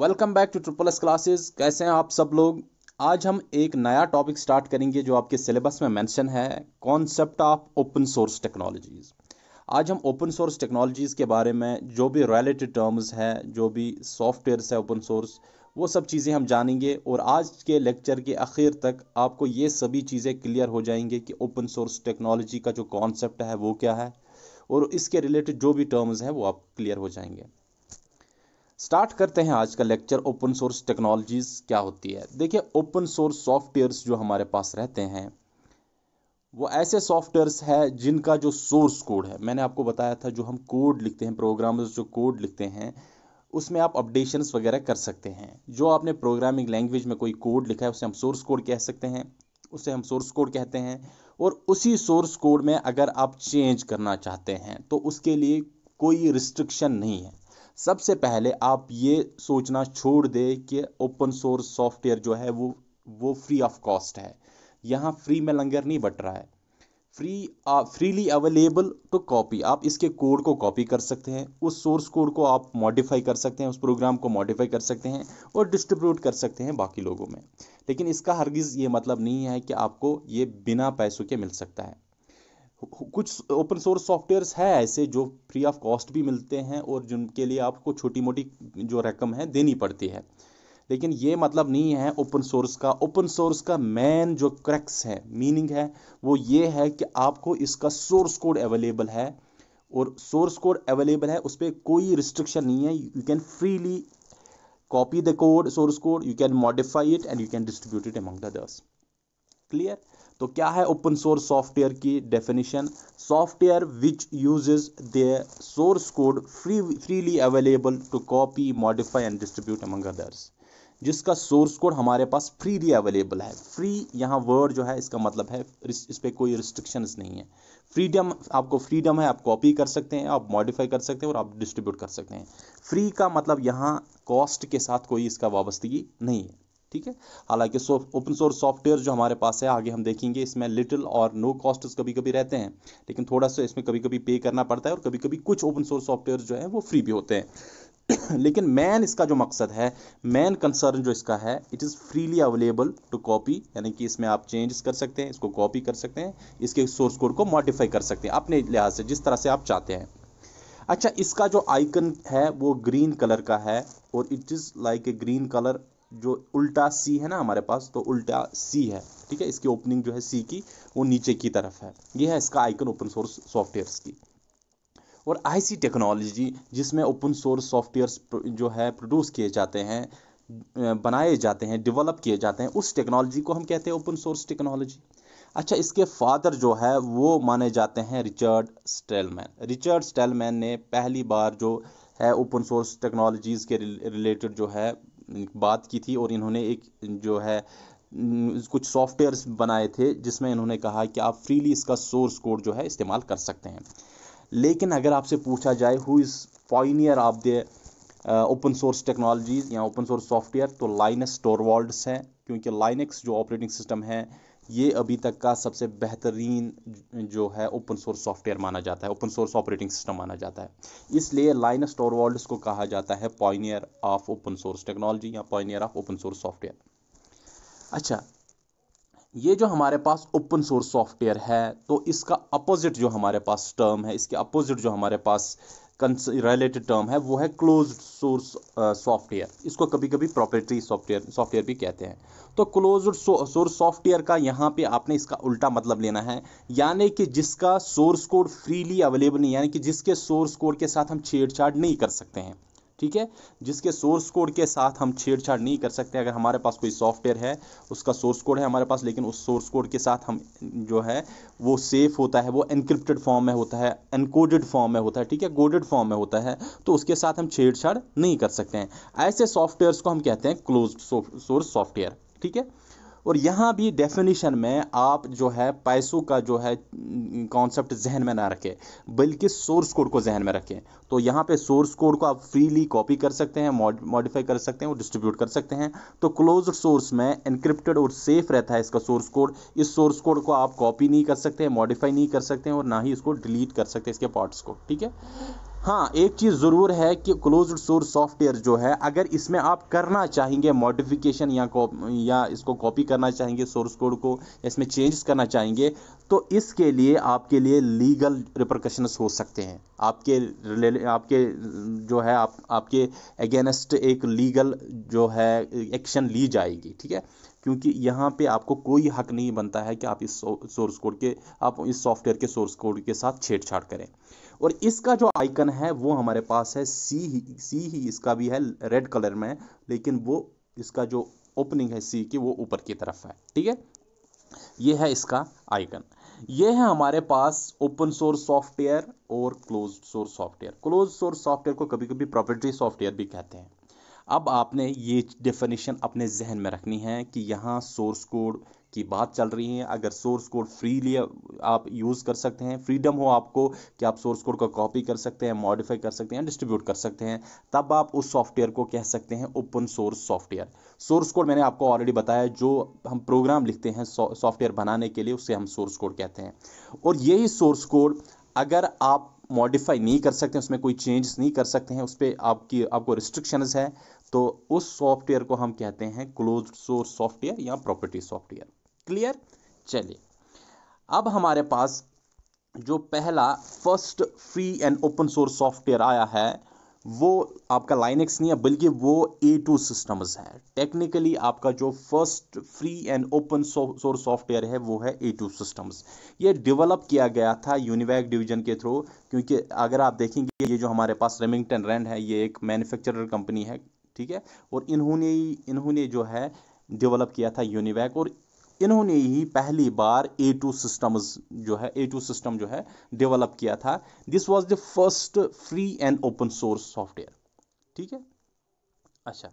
welcome back to triple S classes कैसे हैं आप सब लोग आज हम एक नया टॉपिक स्टार्ट करेंगे जो आपके सिलेबस में मेंशन है concept of open source technologies आज हम ओपन सोर्स टेक्नोलॉजीज़ के बारे में जो भी रिलेटेड टर्म्स हैं जो भी सॉफ्टवेयर है ओपन सोर्स वो सब चीज़ें हम जानेंगे और आज के लेक्चर के आखिर तक आपको ये सभी चीज़ें क्लियर हो जाएंगे कि ओपन सोर्स टेक्नोलॉजी का जो कॉन्सेप्ट है वो क्या है और इसके रिलेटेड जो भी टर्म्स हैं वो आप क्लियर हो जाएंगे स्टार्ट करते हैं आज का लेक्चर ओपन सोर्स टेक्नोलॉजीज़ क्या होती है देखिए ओपन सोर्स सॉफ्टवेयर्स जो हमारे पास रहते हैं वो ऐसे सॉफ्टवेयर्स है जिनका जो सोर्स कोड है मैंने आपको बताया था जो हम कोड लिखते हैं प्रोग्रामर्स जो कोड लिखते हैं उसमें आप अपडेशंस वगैरह कर सकते हैं जो आपने प्रोग्रामिंग लैंग्वेज में कोई कोड लिखा है उसे हम सोर्स कोड कह सकते हैं उसे हम सोर्स कोड कहते हैं और उसी सोर्स कोड में अगर आप चेंज करना चाहते हैं तो उसके लिए कोई रिस्ट्रिक्शन नहीं है सबसे पहले आप ये सोचना छोड़ दें कि ओपन सोर्स सॉफ्टवेयर जो है वो वो फ्री ऑफ कॉस्ट है यहाँ फ्री में लंगर नहीं बट रहा है free freely available to copy आप इसके कोड को कॉपी कर सकते हैं उस सोर्स कोड को आप मॉडिफाई कर सकते हैं उस प्रोग्राम को मॉडिफाई कर सकते हैं और डिस्ट्रीब्यूट कर सकते हैं बाकी लोगों में लेकिन इसका हरगिज़ ये मतलब नहीं है कि आपको ये बिना पैसों के मिल सकता है कुछ ओपन सोर्स सॉफ्टवेयर्स है ऐसे जो फ्री ऑफ कॉस्ट भी मिलते हैं और जिनके लिए आपको छोटी मोटी जो रकम है देनी पड़ती है लेकिन ये मतलब नहीं है ओपन सोर्स का ओपन सोर्स का मेन जो क्रैक्स है मीनिंग है वो ये है कि आपको इसका सोर्स कोड अवेलेबल है और सोर्स कोड अवेलेबल है उस पर कोई रिस्ट्रिक्शन नहीं है you can freely copy the code source code you can modify it and you can distribute it among the clear तो क्या है ओपन सोर्स सॉफ्टवेयर की definition software which uses the source code free freely available to copy modify and distribute among others जिसका source code हमारे पास freely available है free यहाँ word जो है इसका मतलब है इस पर कोई रिस्ट्रिक्शंस नहीं है फ्रीडम आपको फ्रीडम है आप कॉपी कर सकते हैं आप मॉडिफाई कर सकते हैं और आप डिस्ट्रीब्यूट कर सकते हैं फ्री का मतलब यहाँ कॉस्ट के साथ कोई इसका वाबस्तगी नहीं है ठीक है हालांकि ओपन सोर्स सॉफ्टवेयर जो हमारे पास है आगे हम देखेंगे इसमें लिटिल और नो कॉस्ट कभी कभी रहते हैं लेकिन थोड़ा सा इसमें कभी कभी पे करना पड़ता है और कभी कभी कुछ ओपन सोर्स सॉफ्टवेयर जो है वो फ्री भी होते हैं लेकिन मेन इसका जो मकसद है मेन कंसर्न जो इसका है it is freely available to copy यानी कि इसमें आप चेंज कर सकते हैं इसको कॉपी कर सकते हैं इसके सोर्स कोड को मॉडिफाई कर सकते हैं अपने लिहाज से जिस तरह से आप चाहते हैं अच्छा इसका जो आइकन है वो ग्रीन कलर का है और it is like a green colour जो उल्टा सी है ना हमारे पास तो उल्टा सी है ठीक है इसकी ओपनिंग जो है सी की वो नीचे की तरफ है ये है इसका आइकन ओपन सोर्स सॉफ्टवेयर्स की और आईसी टेक्नोलॉजी जिसमें ओपन सोर्स सॉफ्टवेयर्स जो है प्रोड्यूस किए जाते हैं बनाए जाते हैं डेवलप किए जाते हैं उस टेक्नोलॉजी को हम कहते हैं ओपन सोर्स टेक्नोलॉजी अच्छा इसके फादर जो है वो माने जाते हैं रिचर्ड स्टेलमैन रिचर्ड स्टेलमैन ने पहली बार जो है ओपन सोर्स टेक्नोलॉजीज़ के रिलेटेड जो है बात की थी और इन्होंने एक जो है कुछ सॉफ्टवेयर्स बनाए थे जिसमें इन्होंने कहा कि आप फ्रीली इसका सोर्स कोड जो है इस्तेमाल कर सकते हैं लेकिन अगर आपसे पूछा जाए who is pioneer of the open source technologies या ओपन सोर्स सॉफ्टवेयर तो लाइनस टोरवॉल्ड्स हैं क्योंकि लाइनक्स जो ऑपरेटिंग सिस्टम है ये अभी तक का सबसे बेहतरीन जो है ओपन सोर्स सॉफ्टवेयर माना जाता है ओपन सोर्स ऑपरेटिंग सिस्टम माना जाता है इसलिए लाइनस टोरवॉल्ड्स को कहा जाता है pioneer of open source technology या pioneer of open source software अच्छा ये जो हमारे पास ओपन सोर्स सॉफ्टवेयर है तो इसका अपोजिट जो हमारे पास टर्म है इसके अपोजिट जो हमारे पास रिलेटेड टर्म है वो है क्लोज सोर्स सॉफ्टवेयर इसको कभी कभी प्रॉपर्टी सॉफ्टवेयर सॉफ्टवेयर भी कहते हैं तो क्लोज सोर्स सॉफ्टवेयर का यहाँ पे आपने इसका उल्टा मतलब लेना है यानी कि जिसका सोर्स कोड फ्रीली अवेलेबल नहीं यानी कि जिसके सोर्स कोड के साथ हम छेड़छाड़ नहीं कर सकते हैं ठीक है जिसके सोर्स कोड के साथ हम छेड़छाड़ नहीं कर सकते अगर हमारे पास कोई सॉफ्टवेयर है उसका सोर्स कोड है हमारे पास लेकिन उस सोर्स कोड के साथ हम जो है वो सेफ होता है वो एनक्रिप्टेड फॉर्म में होता है एनकोडेड फॉर्म में होता है ठीक है कोडेड फॉर्म में होता है तो उसके साथ हम छेड़छाड़ नहीं कर सकते हैं ऐसे सॉफ्टवेयर्स को हम कहते हैं क्लोज सोर्स सॉफ्टवेयर ठीक है और यहाँ भी डेफिनेशन में आप जो है पैसों का जो है कॉन्सेप्ट जहन में ना रखें बल्कि सोर्स कोड को जहन में रखें तो यहाँ पे सोर्स कोड को आप फ्रीली कॉपी कर सकते हैं मॉडिफाई कर सकते हैं और डिस्ट्रीब्यूट कर सकते हैं तो क्लोज सोर्स में इनक्रिप्टेड और सेफ रहता है इसका सोर्स कोड इस सोर्स कोड को आप कॉपी नहीं कर सकते मॉडिफाई नहीं कर सकते और ना ही इसको डिलीट कर सकते इसके पार्ट्स को ठीक है हाँ एक चीज़ ज़रूर है कि क्लोज्ड सोर्स सॉफ्टवेयर जो है अगर इसमें आप करना चाहेंगे मॉडिफिकेशन या या इसको कॉपी करना चाहेंगे सोर्स कोड को इसमें चेंजेस करना चाहेंगे तो इसके लिए आपके लिए लीगल रिप्रकशनस हो सकते हैं आपके आपके जो है आप आपके अगेंस्ट एक लीगल जो है एक्शन ली जाएगी ठीक है क्योंकि यहाँ पे आपको कोई हक नहीं बनता है कि आप इस सोर्स कोड के आप इस सॉफ्टवेयर के सोर्स कोड के साथ छेड़छाड़ करें और इसका जो आइकन है वो हमारे पास है सी ही सी ही इसका भी है रेड कलर में लेकिन वो इसका जो ओपनिंग है सी की वो ऊपर की तरफ है ठीक है ये है इसका आइकन ये है हमारे पास ओपन सोर्स सॉफ्टवेयर और close source software close source software को कभी कभी प्रॉपर्टी सॉफ्टवेयर भी कहते हैं अब आपने ये डेफिनेशन अपने जहन में रखनी है कि यहाँ सोर्स कोड की बात चल रही है अगर सोर्स कोड फ्रीली आप यूज़ कर सकते हैं फ्रीडम हो आपको कि आप सोर्स कोड का कॉपी कर सकते हैं मॉडिफाई कर सकते हैं डिस्ट्रीब्यूट कर सकते हैं तब आप उस सॉफ्टवेयर को कह सकते हैं open source software source code मैंने आपको ऑलरेडी बताया जो हम प्रोग्राम लिखते हैं सॉफ्टवेयर बनाने के लिए उसे हम सोर्स कोड कहते हैं और यही सोर्स कोड अगर आप मॉडिफाई नहीं कर सकते उसमें कोई चेंज नहीं कर सकते हैं उस पर आपकी आपको रिस्ट्रिक्शंस है तो उस सॉफ्टवेयर को हम कहते हैं क्लोज सोर्स सॉफ्टवेयर या प्रॉपर्टी सॉफ्टवेयर क्लियर चलिए अब हमारे पास जो पहला first free and open source software आया है वो आपका लाइनेक्स नहीं है बल्कि वो ए टू सिस्टम्स है टेक्निकली आपका जो first free and open source software है वो है ए टू सिस्टम्स ये डेवलप किया गया था यूनिवैक डिवीजन के थ्रू क्योंकि अगर आप देखेंगे ये जो हमारे पास रेमिंगटन रेंड है ये एक मैन्युफैक्चरर कंपनी है ठीक है और इन्होंने ही इन्होंने जो है डेवलप किया था यूनिवैक और इन्होंने ही पहली बार ए टू सिस्टम्स जो है ए टू सिस्टम जो है डेवलप किया था this was the first free and open source software ठीक है अच्छा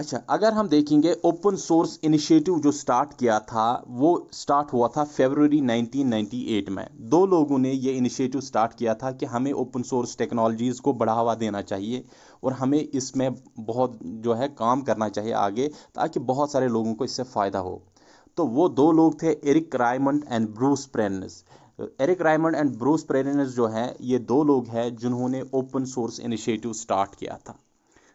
अच्छा अगर हम देखेंगे ओपन सोर्स इनिशिएटिव जो स्टार्ट किया था वो स्टार्ट हुआ था फेबररी 1998 में दो लोगों ने ये इनिशिएटिव स्टार्ट किया था कि हमें ओपन सोर्स टेक्नोलॉजीज़ को बढ़ावा देना चाहिए और हमें इसमें बहुत जो है काम करना चाहिए आगे ताकि बहुत सारे लोगों को इससे फ़ायदा हो तो वो दो लोग थे Eric Raymond and Bruce Perens Eric Raymond and Bruce Perens जो हैं ये दो लोग हैं जिन्होंने ओपन सोर्स इनिशिएटिव स्टार्ट किया था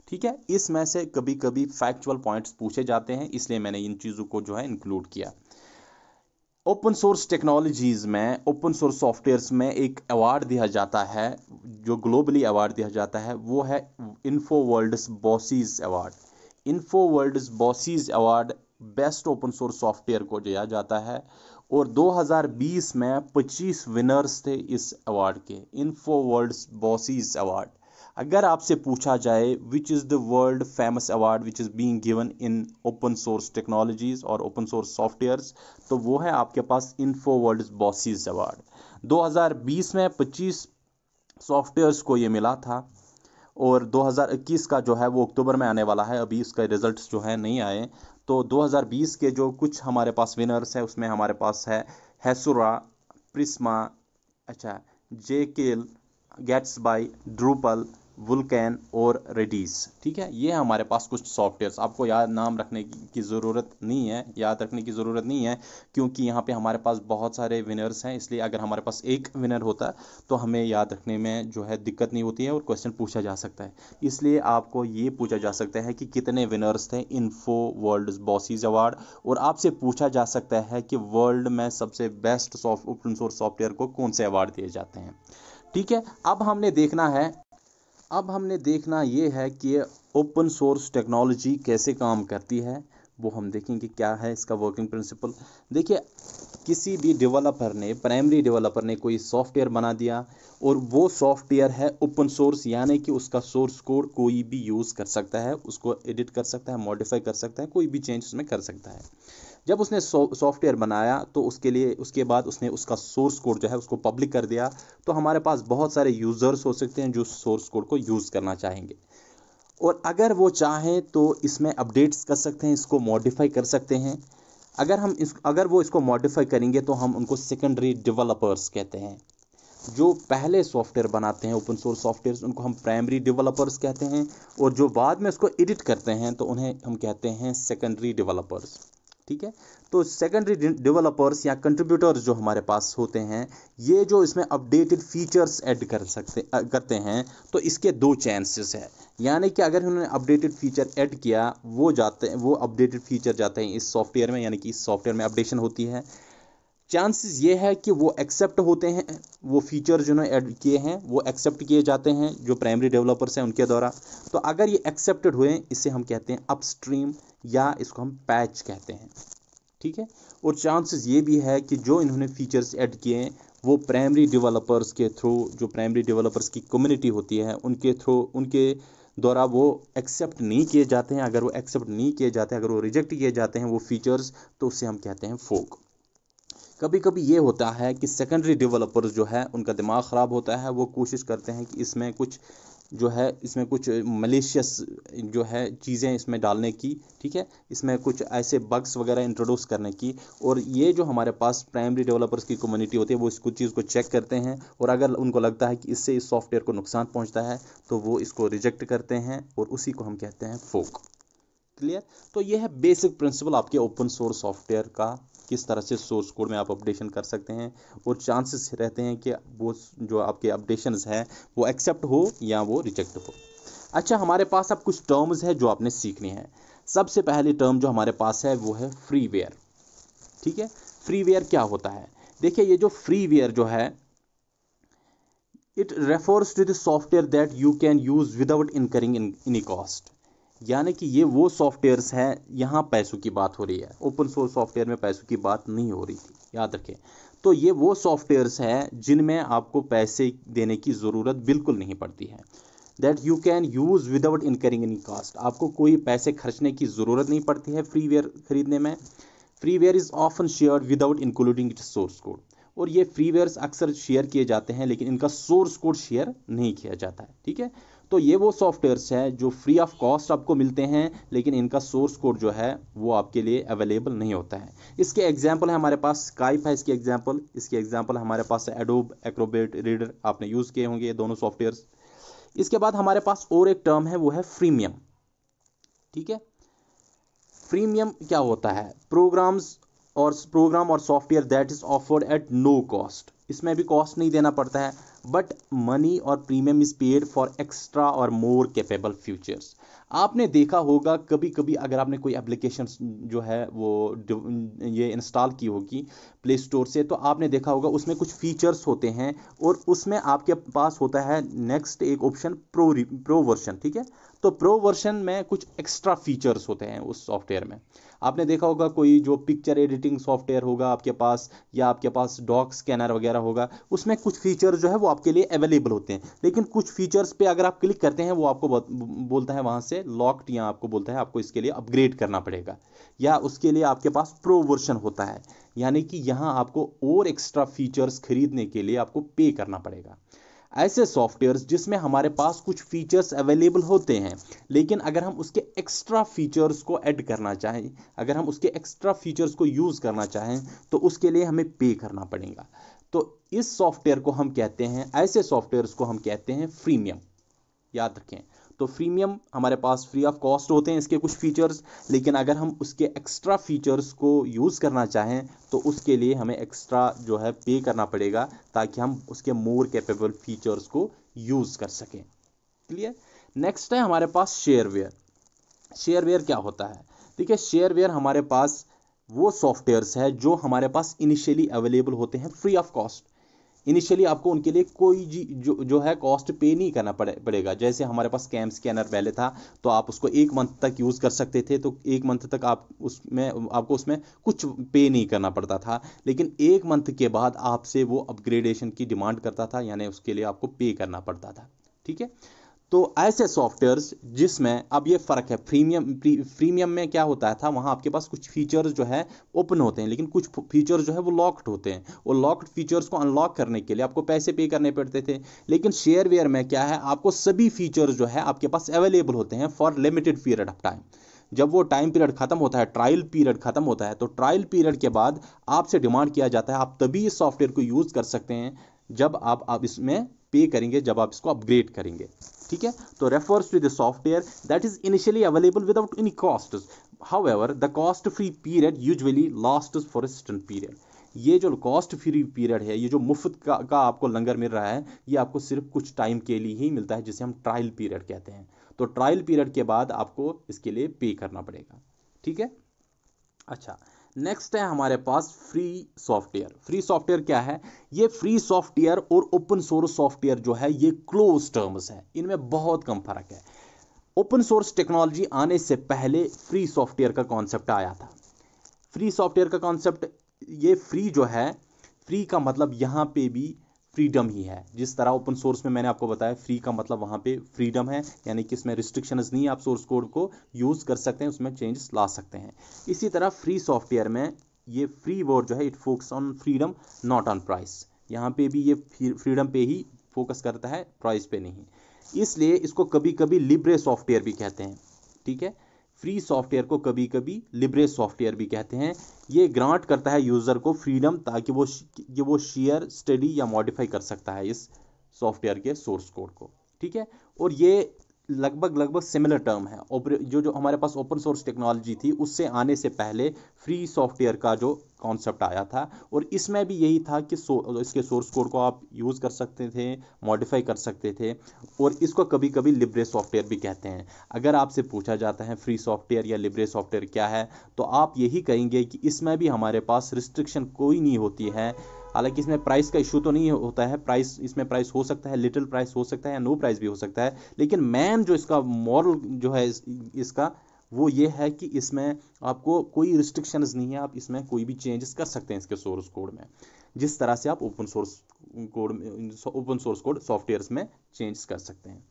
ठीक है इसमें से कभी कभी फैक्चुअल पॉइंट्स पूछे जाते हैं इसलिए मैंने इन चीज़ों को जो है इंक्लूड किया ओपन सोर्स टेक्नोलॉजीज़ में ओपन सोर्स सॉफ्टवेयर में एक अवार्ड दिया जाता है जो ग्लोबली अवार्ड दिया जाता है वो है info world Bossies award info world Bossies award best open source software को दिया जाता है और 2020 में 25 विनर्स थे इस अवार्ड के इन्फो वर्ल्ड्स बॉसीज अवार्ड अगर आपसे पूछा जाए which is the world famous award which is being given in open source technologies और ओपन सोर्स सॉफ्टवेयर्स तो वो है आपके पास इन्फो वर्ल्ड बॉसिस अवार्ड 2020 में 25 सॉफ्टवेयर्स को ये मिला था और 2021 का जो है वो अक्टूबर में आने वाला है अभी उसके रिजल्ट्स जो है नहीं आए तो 2020 के जो कुछ हमारे पास विनर्स हैं उसमें हमारे पास है हैसुरा प्रिस्मा अच्छा जे केल गेट्स बाई ड्रूपल वुलकैन और रेडीस ठीक है ये हमारे पास कुछ सॉफ्टवेयर्स आपको याद नाम रखने की ज़रूरत नहीं है याद रखने की ज़रूरत नहीं है क्योंकि यहाँ पे हमारे पास बहुत सारे विनर्स हैं इसलिए अगर हमारे पास एक विनर होता तो हमें याद रखने में जो है दिक्कत नहीं होती है और क्वेश्चन पूछा जा सकता है इसलिए आपको ये पूछा जा सकता है कि कितने विनर्स थे इन्फो वर्ल्ड बॉसीज अवार्ड और आपसे पूछा जा सकता है कि वर्ल्ड में सबसे best soft open source software को कौन से अवार्ड दिए जाते हैं ठीक है अब हमने देखना है अब हमने देखना ये है कि ओपन सोर्स टेक्नोलॉजी कैसे काम करती है वो हम देखेंगे क्या है इसका वर्किंग प्रिंसिपल देखिए किसी भी डेवलपर ने प्राइमरी डेवलपर ने कोई सॉफ्टवेयर बना दिया और वो सॉफ्टवेयर है ओपन सोर्स यानी कि उसका सोर्स कोड कोई भी यूज़ कर सकता है उसको एडिट कर सकता है मॉडिफाई कर सकता है कोई भी चेंज उसमें कर सकता है जब उसने सॉफ्टवेयर बनाया तो उसके लिए उसके बाद उसने उसका सोर्स कोड जो है उसको पब्लिक कर दिया तो हमारे पास बहुत सारे यूज़र्स हो सकते हैं जो सोर्स कोड को यूज़ करना चाहेंगे और अगर वो चाहें तो इसमें अपडेट्स कर सकते हैं इसको मॉडिफाई कर सकते हैं अगर हम इस अगर वो इसको मॉडिफाई करेंगे तो हम उनको सेकेंडरी डेवलपर्स कहते हैं जो पहले सॉफ्टवेयर बनाते हैं ओपन सोर्स सॉफ्टवेयर उनको हम प्राइमरी डेवलपर्स कहते हैं और जो बाद में उसको एडिट करते हैं तो उन्हें हम कहते हैं सेकेंडरी डेवलपर्स ठीक है तो सेकेंडरी डेवलपर्स या कंट्रीब्यूटर्स जो हमारे पास होते हैं ये जो इसमें अपडेटेड फीचर्स ऐड कर सकते करते हैं तो इसके दो चांसेस है यानी कि अगर उन्होंने अपडेटेड फीचर ऐड किया वो जाते हैं वो अपडेटेड फीचर जाते हैं इस सॉफ्टवेयर में यानी कि इस सॉफ्टवेयर में अपडेशन होती है चांसेस ये है कि वो एक्सेप्ट होते हैं वो फीचर जो ऐड किए हैं वो एक्सेप्ट किए जाते हैं जो प्राइमरी डेवलपर्स हैं उनके द्वारा तो अगर ये एक्सेप्टेड हुए इसे हम कहते हैं अपस्ट्रीम या इसको हम पैच कहते हैं ठीक है और चांसेस ये भी है कि जो इन्होंने फीचर्स ऐड किए हैं वो प्राइमरी डेवलपर्स के थ्रू जो प्राइमरी डेवलपर्स की कम्युनिटी होती है उनके थ्रू उनके द्वारा वो एक्सेप्ट नहीं किए जाते हैं अगर वो एक्सेप्ट नहीं किए जाते हैं अगर वो रिजेक्ट किए जाते हैं वो फीचर्स तो उससे हम कहते हैं फोक कभी कभी ये होता है कि सेकेंडरी डेवलपर्स जो है उनका दिमाग ख़राब होता है वो कोशिश करते हैं कि इसमें कुछ जो है इसमें कुछ मलेशियस जो है चीज़ें इसमें डालने की ठीक है इसमें कुछ ऐसे बग्स वगैरह इंट्रोड्यूस करने की और ये जो हमारे पास प्राइमरी डेवलपर्स की कम्युनिटी होती है वो इस कुछ चीज़ को चेक करते हैं और अगर उनको लगता है कि इससे इस सॉफ्टवेयर को नुकसान पहुंचता है तो वो इसको रिजेक्ट करते हैं और उसी को हम कहते हैं फोक क्लियर तो ये है बेसिक प्रिंसिपल आपके ओपन सोर्स सॉफ्टवेयर का किस तरह से सोर्स कोड में आप अपडेशन कर सकते हैं और चांसेस रहते हैं कि वो जो आपके अपडेशन हैं वो एक्सेप्ट हो या वो रिजेक्ट हो अच्छा हमारे पास अब कुछ टर्म्स है जो आपने सीखने हैं सबसे पहले टर्म जो हमारे पास है वो है फ्रीवेयर ठीक है फ्रीवेयर क्या होता है देखिए ये जो फ्रीवेयर जो है it refers to the software that you can use without incurring in any cost यानी कि ये वो सॉफ्टवेयर्स हैं यहाँ पैसों की बात हो रही है ओपन सोर्स सॉफ्टवेयर में पैसों की बात नहीं हो रही थी याद रखें तो ये वो सॉफ्टवेयर्स हैं जिनमें आपको पैसे देने की ज़रूरत बिल्कुल नहीं पड़ती है that you can use without incurring any cost आपको कोई पैसे खर्चने की ज़रूरत नहीं पड़ती है फ्रीवेयर खरीदने में freeware is often shared without including it source code और ये फ्रीवेयर्स अक्सर शेयर किए जाते हैं लेकिन इनका सोर्स कोड शेयर नहीं किया जाता है ठीक है तो ये वो सॉफ्टवेयर्स है जो फ्री ऑफ कॉस्ट आपको मिलते हैं लेकिन इनका सोर्स कोड जो है वो आपके लिए अवेलेबल नहीं होता है इसके एग्जाम्पल है हमारे पास स्काइप है इसकी एग्जाम्पल इसके एग्जाम्पल हमारे पास है एडोब एक्रोबेट रीडर आपने यूज़ किए होंगे ये दोनों सॉफ्टवेयर्स इसके बाद हमारे पास और एक टर्म है वो है फ्रीमियम ठीक है फ्रीमियम क्या होता है प्रोग्राम्स और प्रोग्राम और software that is offered at no cost इसमें भी कॉस्ट नहीं देना पड़ता है बट मनी और premium is paid for extra और मोर कैपेबल फ्यूचर्स आपने देखा होगा कभी कभी अगर आपने कोई एप्लीकेशन जो है वो ये इंस्टॉल की होगी प्ले स्टोर से तो आपने देखा होगा उसमें कुछ फीचर्स होते हैं और उसमें आपके पास होता है नेक्स्ट एक ऑप्शन प्रो प्रो वर्शन ठीक है तो प्रो वर्शन में कुछ एक्स्ट्रा फीचर्स होते हैं उस सॉफ्टवेयर में आपने देखा होगा कोई जो पिक्चर एडिटिंग सॉफ्टवेयर होगा आपके पास या आपके पास डॉग स्कैनर वगैरह वगैरह होगा उसमें कुछ फीचर जो है वो आपके लिए अवेलेबल होते हैं लेकिन कुछ फीचर्स पे अगर आप क्लिक करते हैं वो आपको बोलता है वहाँ से लॉक्ड या आपको बोलता है आपको इसके लिए अपग्रेड करना पड़ेगा या उसके लिए आपके पास प्रो वर्शन होता है यानी कि यहाँ आपको और एक्स्ट्रा फीचर्स खरीदने के लिए आपको पे करना पड़ेगा ऐसे सॉफ्टवेयर्स जिसमें हमारे पास कुछ फीचर्स अवेलेबल होते हैं लेकिन अगर हम उसके एक्स्ट्रा फीचर्स को ऐड करना चाहें अगर हम उसके एक्स्ट्रा फीचर्स को यूज़ करना चाहें तो उसके लिए हमें पे करना पड़ेगा तो इस सॉफ्टवेयर को हम कहते हैं ऐसे सॉफ्टवेयर को हम कहते हैं फ्रीमियम याद रखें तो फ्रीमियम हमारे पास फ्री ऑफ कॉस्ट होते हैं इसके कुछ फीचर्स लेकिन अगर हम उसके एक्स्ट्रा फीचर्स को यूज़ करना चाहें तो उसके लिए हमें एक्स्ट्रा जो है पे करना पड़ेगा ताकि हम उसके मोर कैपेबल फीचर्स को यूज़ कर सकें क्लियर नेक्स्ट है हमारे पास शेयरवेयर शेयरवेयर क्या होता है देखिए शेयरवेयर हमारे पास वो सॉफ्टवेयर्स है जो हमारे पास इनिशियली अवेलेबल होते हैं फ्री ऑफ कॉस्ट इनिशियली आपको उनके लिए कोई जी जो जो है कॉस्ट पे नहीं करना पड़े पड़ेगा जैसे हमारे पास कैम स्कैनर पहले था तो आप उसको एक मंथ तक यूज़ कर सकते थे तो एक मंथ तक आप उसमें आपको उसमें कुछ पे नहीं करना पड़ता था लेकिन एक मंथ के बाद आपसे वो अपग्रेडेशन की डिमांड करता था यानी उसके लिए आपको पे करना पड़ता था ठीक है तो ऐसे सॉफ्टवेयर्स जिसमें अब ये फ़र्क है प्रीमियम प्रीमियम में क्या होता है था वहाँ आपके पास कुछ फीचर्स जो है ओपन होते हैं लेकिन कुछ फीचर्स जो है वो लॉक्ड होते हैं वो लॉक्ड फीचर्स को अनलॉक करने के लिए आपको पैसे पे करने पड़ते थे लेकिन शेयरवेयर में क्या है आपको सभी फीचर्स जो है आपके पास अवेलेबल होते हैं for limited period of time जब वो टाइम पीरियड खत्म होता है ट्रायल पीरियड खत्म होता है तो ट्रायल पीरियड के बाद आपसे डिमांड किया जाता है आप तभी इस सॉफ्टवेयर को यूज़ कर सकते हैं जब आप इसमें पे करेंगे जब आप इसको अपग्रेड करेंगे ठीक है तो refers to the software that is initially available without any cost however the cost free period usually last for certain period ये जो कॉस्ट फ्री पीरियड है ये जो मुफ्त का, का आपको लंगर मिल रहा है ये आपको सिर्फ कुछ टाइम के लिए ही मिलता है जिसे हम ट्रायल पीरियड कहते हैं तो ट्रायल पीरियड के बाद आपको इसके लिए पे करना पड़ेगा ठीक है अच्छा नेक्स्ट है हमारे पास फ्री सॉफ्टवेयर फ्री सॉफ्टवेयर क्या है ये फ्री सॉफ्टवेयर और ओपन सोर्स सॉफ्टवेयर जो है ये क्लोज टर्म्स है इनमें बहुत कम फर्क है ओपन सोर्स टेक्नोलॉजी आने से पहले फ्री सॉफ्टवेयर का कॉन्सेप्ट आया था फ्री सॉफ्टवेयर का कॉन्सेप्ट ये फ्री जो है फ्री का मतलब यहाँ पे भी फ्रीडम ही है जिस तरह ओपन सोर्स में मैंने आपको बताया फ्री का मतलब वहाँ पे फ्रीडम है यानी कि इसमें रिस्ट्रिक्शंस नहीं है आप सोर्स कोड को यूज़ कर सकते हैं उसमें चेंजेस ला सकते हैं इसी तरह फ्री सॉफ्टवेयर में ये फ्री वर्ड जो है it focus on freedom not on price यहाँ पे भी ये फ्रीडम पे ही फोकस करता है प्राइस पे नहीं इसलिए इसको कभी कभी लिब्रे सॉफ्टवेयर भी कहते हैं ठीक है फ्री सॉफ्टवेयर को कभी कभी लिब्रे सॉफ्टवेयर भी कहते हैं ये ग्रांट करता है यूज़र को फ्रीडम ताकि वो कि वो शेयर स्टडी या मॉडिफाई कर सकता है इस सॉफ्टवेयर के सोर्स कोड को ठीक है और ये लगभग लगभग सिमिलर टर्म है जो जो हमारे पास ओपन सोर्स टेक्नोलॉजी थी उससे आने से पहले फ्री सॉफ्टवेयर का जो कॉन्सेप्ट आया था और इसमें भी यही था कि सो, इसके सोर्स कोड को आप यूज़ कर सकते थे मॉडिफाई कर सकते थे और इसको कभी कभी लिब्रे सॉफ्टवेयर भी कहते हैं अगर आपसे पूछा जाता है फ्री सॉफ्टवेयर या लिब्रे सॉफ्टवेयर क्या है तो आप यही कहेंगे कि इसमें भी हमारे पास रिस्ट्रिक्शन कोई नहीं होती है हालांकि इसमें प्राइस का इशू तो नहीं होता है प्राइस इसमें प्राइस हो सकता है लिटिल प्राइस हो सकता है या नो प्राइस भी हो सकता है लेकिन मैन जो इसका मॉरल जो है इस, इसका वो ये है कि इसमें आपको कोई रिस्ट्रिक्शंस नहीं है आप इसमें कोई भी चेंजेस कर सकते हैं इसके सोर्स कोड में जिस तरह से आप open source code open source code software में चेंज कर सकते हैं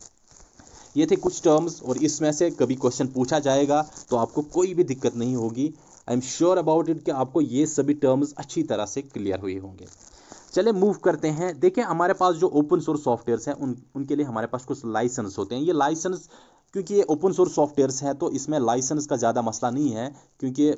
ये थे कुछ टर्म्स और इसमें से कभी क्वेश्चन पूछा जाएगा तो आपको कोई भी दिक्कत नहीं होगी I am sure about it कि आपको ये सभी टर्म्स अच्छी तरह से क्लियर हुए होंगे चले मूव करते हैं देखें हमारे पास जो ओपन सोर्स सॉफ्टवेयर्स हैं उन उनके लिए हमारे पास कुछ लाइसेंस होते हैं ये लाइसेंस क्योंकि ये ओपन सोर्स सॉफ्टवेयर्स हैं तो इसमें लाइसेंस का ज़्यादा मसला नहीं है क्योंकि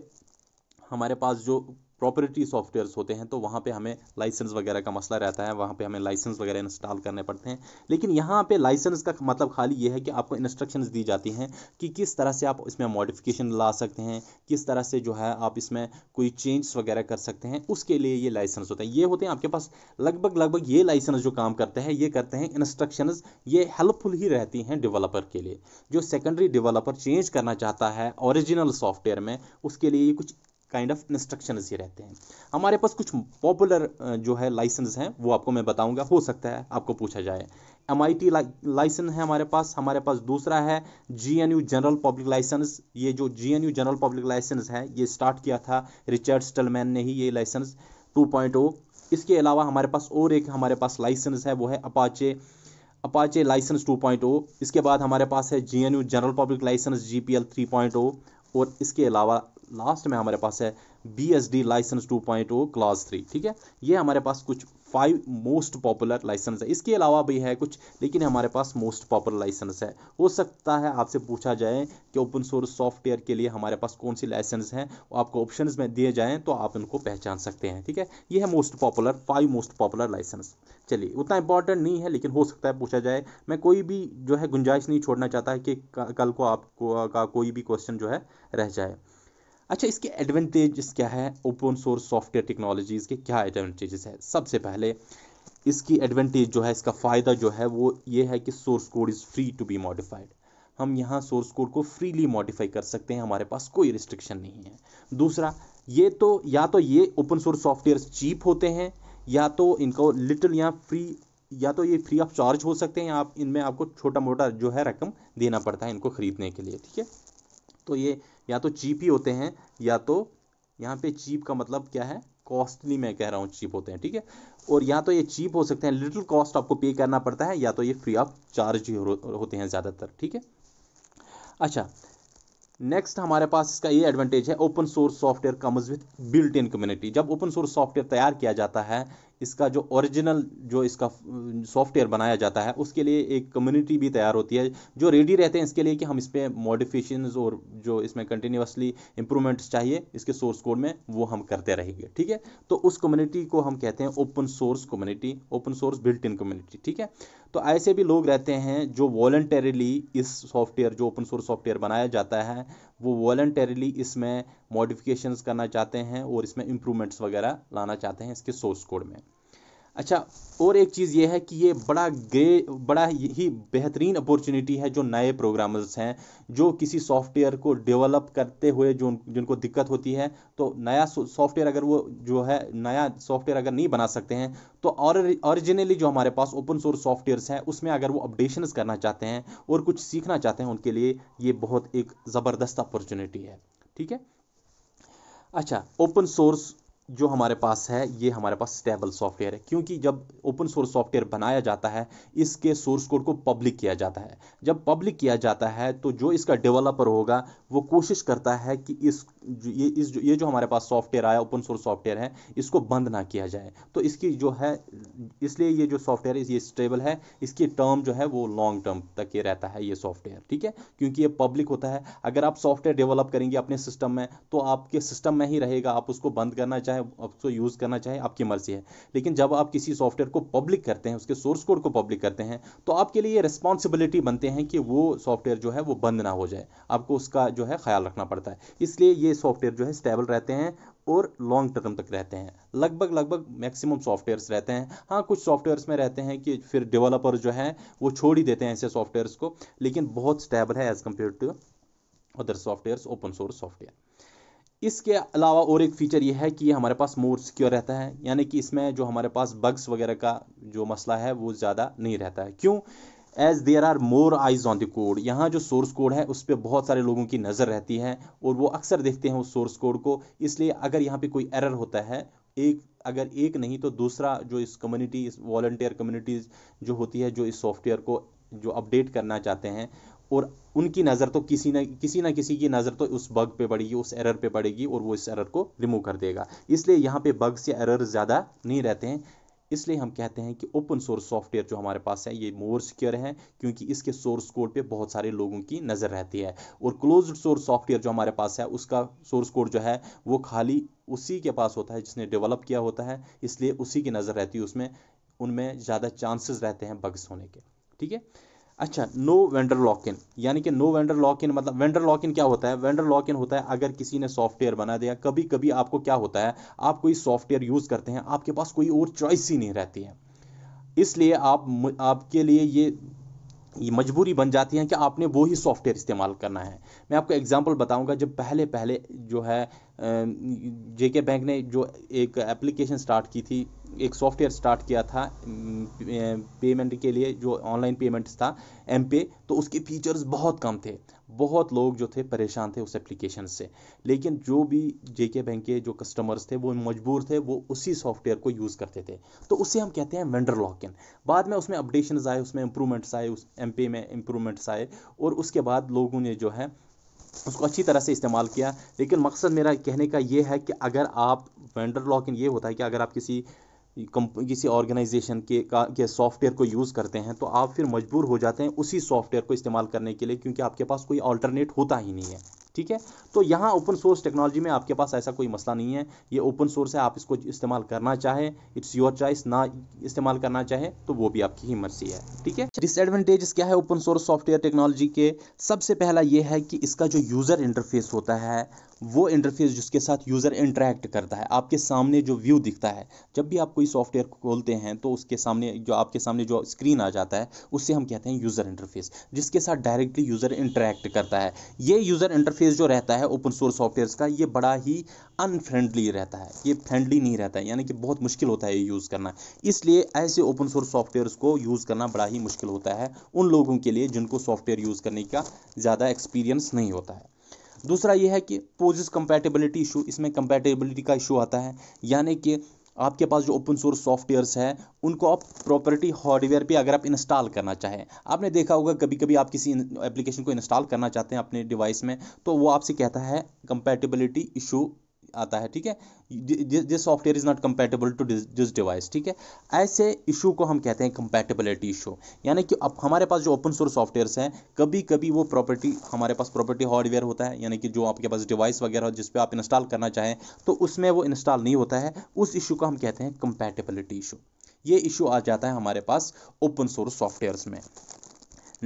हमारे पास जो प्रॉपर्टी सॉफ्टवेयर्स होते हैं तो वहाँ पे हमें लाइसेंस वगैरह का मसला रहता है वहाँ पे हमें लाइसेंस वगैरह इंस्टॉल करने पड़ते हैं लेकिन यहाँ पे लाइसेंस का मतलब खाली ये है कि आपको इंस्ट्रक्शंस दी जाती हैं कि किस तरह से आप इसमें मॉडिफिकेशन ला सकते हैं किस तरह से जो है आप इसमें कोई चेंज वगैरह कर सकते हैं उसके लिए ये लाइसेंस होते हैं ये होते हैं आपके पास लगभग लगभग ये लाइसेंस जो काम करते हैं ये करते हैं इंस्ट्रक्शन ये हेल्पफुल ही रहती हैं डिवेलपर के लिए जो सेकेंडरी डिवलपर चेंज करना चाहता है ओरिजिनल सॉफ्टवेयर में उसके लिए ये कुछ काइंड ऑफ इंस्ट्रक्शन ये रहते हैं हमारे पास कुछ पॉपुलर जो है लाइसेंस हैं वो आपको मैं बताऊंगा हो सकता है आपको पूछा जाए एम आई टी लाइसेंस है हमारे पास हमारे पास दूसरा है G N U general public license ये जो G N U general public license है ये स्टार्ट किया था रिचर्ड स्टलमैन ने ही ये लाइसेंस टू पॉइंट ओ इसके अलावा हमारे पास और एक हमारे पास लाइसेंस है वो है Apache Apache license two point O इसके बाद हमारे पास है G N U general public license G P L three point O और इसके अलावा लास्ट में हमारे पास है B S D license two point O clause three ठीक है ये हमारे पास कुछ फाइव मोस्ट पॉपुलर लाइसेंस है इसके अलावा भी है कुछ लेकिन हमारे पास मोस्ट पॉपुलर लाइसेंस है हो सकता है आपसे पूछा जाए कि ओपन सोर्स सॉफ्टवेयर के लिए हमारे पास कौन सी लाइसेंस हैं आपको ऑप्शन में दिए जाएँ तो आप उनको पहचान सकते हैं ठीक है ये है most popular five most popular license चलिए उतना इंपॉर्टेंट नहीं है लेकिन हो सकता है पूछा जाए मैं कोई भी जो है गुंजाइश नहीं छोड़ना चाहता है कि कल को आपको का कोई भी क्वेश्चन जो है रह जाए अच्छा इसके एडवांटेजेस क्या है ओपन सोर्स सॉफ्टवेयर टेक्नोलॉजीज़ के क्या एडवांटेजेस है सबसे पहले इसकी एडवांटेज जो है इसका फ़ायदा जो है वो ये है कि source code is free to be modified हम यहाँ सोर्स कोड को फ्रीली मॉडिफाई कर सकते हैं हमारे पास कोई रिस्ट्रिक्शन नहीं है दूसरा ये तो या तो ये ओपन सोर्स सॉफ्टवेयर चीप होते हैं या तो इनको लिटिल या फ्री या तो ये फ्री ऑफ चार्ज हो सकते हैं आप इनमें आपको छोटा मोटा जो है रकम देना पड़ता है इनको ख़रीदने के लिए ठीक है तो ये या तो चीप ही होते हैं या तो यहाँ पे चीप का मतलब क्या है कॉस्टली मैं कह रहा हूँ चीप होते हैं ठीक है और या तो ये चीप हो सकते हैं लिटिल कॉस्ट आपको पे करना पड़ता है या तो ये फ्री ऑफ चार्ज ही हो, होते हैं ज़्यादातर ठीक है अच्छा नेक्स्ट हमारे पास इसका ये एडवांटेज है open source software comes with built in community जब ओपन सोर्स सॉफ्टवेयर तैयार किया जाता है इसका जो ओरिजिनल जो इसका सॉफ्टवेयर बनाया जाता है उसके लिए एक कम्युनिटी भी तैयार होती है जो रेडी रहते हैं इसके लिए कि हम इस पर मॉडिफिकेशन और जो इसमें कंटिन्यूसली इंप्रूवमेंट्स चाहिए इसके सोर्स कोड में वो हम करते रहेंगे ठीक है तो उस कम्युनिटी को हम कहते हैं open source community open source built in community ठीक है तो ऐसे भी लोग रहते हैं जो वॉल्टरली इस सॉफ्टवेयर जो ओपन सोर्स सॉफ्टवेयर बनाया जाता है वो वॉलेंटरीली इसमें मॉडिफिकेशंस करना चाहते हैं और इसमें इम्प्रूवमेंट्स वगैरह लाना चाहते हैं इसके सोर्स कोड में अच्छा और एक चीज़ ये है कि ये बड़ा ग्रे बड़ा ही बेहतरीन अपॉर्चुनिटी है जो नए प्रोग्रामर्स हैं जो किसी सॉफ्टवेयर को डेवलप करते हुए जो जिनको दिक्कत होती है तो नया सॉफ्टवेयर अगर वो जो है नया सॉफ्टवेयर अगर नहीं बना सकते हैं तो और जो हमारे पास ओपन सोर्स सॉफ्टवेयर्स हैं उसमें अगर वो अपडेशन करना चाहते हैं और कुछ सीखना चाहते हैं उनके लिए ये बहुत एक ज़बरदस्त अपॉर्चुनिटी है ठीक है अच्छा ओपन सोर्स जो हमारे पास है ये हमारे पास स्टेबल सॉफ्टवेयर है क्योंकि जब ओपन सोर्स सॉफ्टवेयर बनाया जाता है इसके सोर्स कोड को पब्लिक किया जाता है जब पब्लिक किया जाता है तो जो इसका डेवलपर होगा वो कोशिश करता है कि इस ये इस जो ये जो हमारे पास सॉफ्टवेयर आया ओपन सोर्स सॉफ्टवेयर है इसको बंद ना किया जाए तो इसकी जो है इसलिए ये जो सॉफ्टवेयर है ये स्टेबल है इसकी टर्म जो है वो लॉन्ग टर्म तक ये रहता है ये सॉफ्टवेयर ठीक है क्योंकि ये पब्लिक होता है अगर आप सॉफ्टवेयर डेवलप करेंगे अपने सिस्टम में तो आपके सिस्टम में ही रहेगा आप उसको बंद करना चाहें है उसको यूज़ करना चाहे आपकी मर्जी है लेकिन जब आप किसी सॉफ्टवेयर को पब्लिक करते हैं उसके सोर्स कोड को पब्लिक करते हैं तो आपके लिए रिस्पॉन्सिबिलिटी बनते हैं कि वो सॉफ्टवेयर जो है वो बंद ना हो जाए आपको उसका जो है ख्याल रखना पड़ता है इसलिए ये सॉफ्टवेयर जो है स्टेबल रहते हैं और लॉन्ग टर्म तक रहते हैं लगभग लगभग मैक्सिमम सॉफ्टवेयर्स रहते हैं हाँ कुछ सॉफ्टवेयर्स में रहते हैं कि फिर डेवलपर जो है वो छोड़ ही देते हैं ऐसे सॉफ्टवेयर्स को लेकिन बहुत स्टेबल है as compare to other softwares open source software इसके अलावा और एक फ़ीचर यह है कि ये हमारे पास मोर सिक्योर रहता है यानी कि इसमें जो हमारे पास बग्स वगैरह का जो मसला है वो ज़्यादा नहीं रहता है क्यों as there are more eyes on the code यहाँ जो सोर्स कोड है उस पर बहुत सारे लोगों की नज़र रहती है और वो अक्सर देखते हैं उस सोर्स कोड को इसलिए अगर यहाँ पे कोई एरर होता है एक अगर एक नहीं तो दूसरा जो इस कम्युनिटी इस वॉल्टियर कम्युनिटीज़ जो होती है जो इस सॉफ्टवेयर को जो अपडेट करना चाहते हैं और उनकी नज़र तो किसी ना किसी ना किसी की नज़र तो उस बग पे पड़ेगी उस एरर पे पड़ेगी और वो इस एरर को रिमूव कर देगा इसलिए यहाँ पे बग्स या एरर ज़्यादा नहीं रहते हैं इसलिए हम कहते हैं कि ओपन सोर्स सॉफ्टवेयर जो हमारे पास है ये मोर सिक्योर है क्योंकि इसके सोर्स कोड पे बहुत सारे लोगों की नज़र रहती है और क्लोज सोर्स सॉफ्टवेयर जो हमारे पास है उसका सोर्स कोड जो है वो खाली उसी के पास होता है जिसने डेवलप किया होता है इसलिए उसी की नज़र रहती है उसमें उनमें ज़्यादा चांसेस रहते हैं बग्स होने के ठीक है अच्छा नो वेंडर लॉक इन यानी कि नो वेंडर लॉक इन मतलब वेंडर लॉक इन क्या होता है वेंडर लॉक इन होता है अगर किसी ने सॉफ्टवेयर बना दिया कभी कभी आपको क्या होता है आप कोई सॉफ्टवेयर यूज़ करते हैं आपके पास कोई और चॉइस ही नहीं रहती है इसलिए आप आपके लिए ये मजबूरी बन जाती है कि आपने वो ही सॉफ्टवेयर इस्तेमाल करना है मैं आपको एग्जांपल बताऊंगा जब पहले पहले जो है जेके बैंक ने जो एक एप्लीकेशन स्टार्ट की थी एक सॉफ्टवेयर स्टार्ट किया था पेमेंट के लिए जो ऑनलाइन पेमेंट्स था एम पे तो उसके फीचर्स बहुत कम थे बहुत लोग जो थे परेशान थे उस एप्लीकेशन से लेकिन जो भी जेके बैंक के जो कस्टमर्स थे वो मजबूर थे वो उसी सॉफ्टवेयर को यूज़ करते थे तो उसे हम कहते हैं वेंडर लॉक इन बाद में उसमें अपडेशन आए उसमें इम्प्रूवमेंट्स आए उस एम पे में इम्प्रूवमेंट्स आए और उसके बाद लोगों ने जो है उसको अच्छी तरह से इस्तेमाल किया लेकिन मकसद मेरा कहने का ये है कि अगर आप वेंडर लॉक इन ये होता है कि अगर आप किसी किसी ऑर्गेनाइजेशन के का के सॉफ्टवेयर को यूज़ करते हैं तो आप फिर मजबूर हो जाते हैं उसी सॉफ्टवेयर को इस्तेमाल करने के लिए क्योंकि आपके पास कोई ऑल्टरनेट होता ही नहीं है ठीक है तो यहाँ ओपन सोर्स टेक्नोलॉजी में आपके पास ऐसा कोई मसला नहीं है ये ओपन सोर्स है आप इसको इस्तेमाल करना चाहे इट्स योर चॉइस ना इस्तेमाल करना चाहे तो वो भी आपकी ही मर्जी है ठीक है डिसएडवांटेजेस क्या है ओपन सोर्स सॉफ्टवेयर टेक्नोलॉजी के सबसे पहला ये है कि इसका जो यूज़र इंटरफेस होता है वो इंटरफेस जिसके साथ यूज़र इंटरेक्ट करता है आपके सामने जो व्यू दिखता है जब भी आप कोई सॉफ्टवेयर खोलते हैं तो उसके सामने जो आपके सामने जो स्क्रीन आ जाता है उससे हम कहते हैं यूज़र इंटरफेस जिसके साथ डायरेक्टली यूज़र इंटरेक्ट करता है ये यूज़र इंटरफेस जो रहता है ओपन सोर्स सॉफ्टवेयर का ये बड़ा ही अनफ्रेंडली रहता है ये फ्रेंडली नहीं रहता है यानी कि बहुत मुश्किल होता है ये यूज़ करना इसलिए ऐसे ओपन सोर्स सॉफ्टवेयर्स को यूज़ करना बड़ा ही मुश्किल होता है उन लोगों के लिए जिनको सॉफ्टवेयर यूज़ करने का ज़्यादा एक्सपीरियंस नहीं होता है दूसरा ये है कि पोजिस कंपैटिबिलिटी इशू इसमें कंपैटिबिलिटी का इशू आता है यानी कि आपके पास जो ओपन सोर्स सॉफ्टवेयर्स है उनको आप प्रॉपर्टी हार्डवेयर पे अगर आप इंस्टॉल करना चाहें आपने देखा होगा कभी कभी आप किसी एप्लीकेशन को इंस्टॉल करना चाहते हैं अपने डिवाइस में तो वो आपसे कहता है कंपैटिबिलिटी इशू आता है ठीक है this software is not compatible to this device ठीक है ऐसे इशू को हम कहते हैं कंपेटेबिलिटी इशू यानी कि अब हमारे पास जो ओपन सोर्स सॉफ्टवेयर्स हैं कभी कभी वो प्रॉपर्टी हमारे पास प्रॉपर्टी हार्डवेयर होता है यानी कि जो आपके पास डिवाइस वगैरह हो जिसपे आप इंस्टॉल करना चाहें तो उसमें वो इंस्टॉल नहीं होता है उस इशू को हम कहते हैं कंपेटेबिलिटी इशू ये इशू आ जाता है हमारे पास ओपन सोर्स सॉफ्टवेयर्स में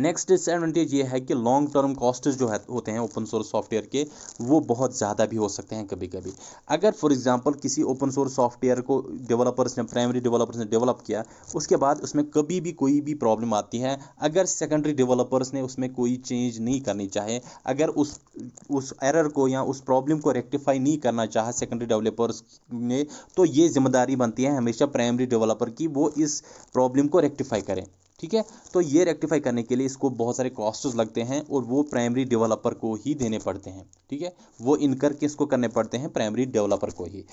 नेक्स्ट डिसएडवांटेज ये है कि लॉन्ग टर्म कॉस्ट जो है होते हैं ओपन सोर्स सॉफ्टवेयर के वो बहुत ज़्यादा भी हो सकते हैं कभी कभी अगर फॉर एग्जाम्पल किसी ओपन सोर्स सॉफ्टवेयर को डेवलपर्स ने प्राइमरी डेवलपर्स ने डेवलप किया उसके बाद उसमें कभी भी कोई भी प्रॉब्लम आती है अगर सेकेंडरी डेवलपर्स ने उसमें कोई चेंज नहीं करनी चाहे अगर उस उस एरर को या उस प्रॉब्लम को रेक्टिफाई नहीं करना चाहे सेकेंडरी डेवलपर्स ने तो ये जिम्मेदारी बनती है हमेशा प्राइमरी डेवलपर की वो इस प्रॉब्लम को रेक्टिफाई करें ठीक है तो ये रेक्टिफाई करने के लिए इसको बहुत सारे कॉस्ट लगते हैं और वो प्राइमरी डेवलपर को ही देने पड़ते हैं ठीक है वो इनकर किसको करने पड़ते हैं प्राइमरी डेवलपर को ही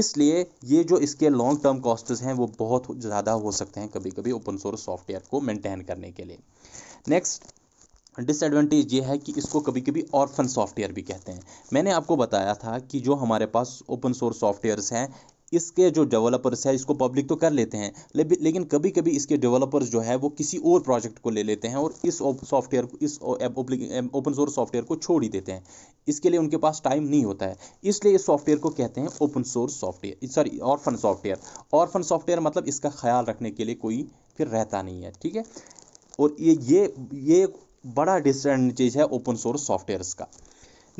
इसलिए ये जो इसके लॉन्ग टर्म कॉस्ट हैं वो बहुत ज़्यादा हो सकते हैं कभी कभी ओपन सोर्स सॉफ्टवेयर को मेंटेन करने के लिए नेक्स्ट डिसएडवांटेज ये है कि इसको कभी कभी ऑर्फन सॉफ्टवेयर भी कहते हैं मैंने आपको बताया था कि जो हमारे पास ओपन सोर्स सॉफ्टवेयर्स हैं इसके जो डेवलपर्स है इसको पब्लिक तो कर लेते हैं ले, लेकिन कभी कभी इसके डेवलपर्स जो है वो किसी और प्रोजेक्ट को ले लेते हैं और इस सॉफ्टवेयर को इस ओपन सोर्स सॉफ्टवेयर को छोड़ ही देते हैं इसके लिए उनके पास टाइम नहीं होता है इसलिए इस सॉफ्टवेयर को कहते हैं open source software sorry orphan software orphan software मतलब इसका ख्याल रखने के लिए कोई फिर रहता नहीं है ठीक है और ये ये ये बड़ा डिसएडवांटेज है ओपन सोर्स सॉफ्टवेयर्स का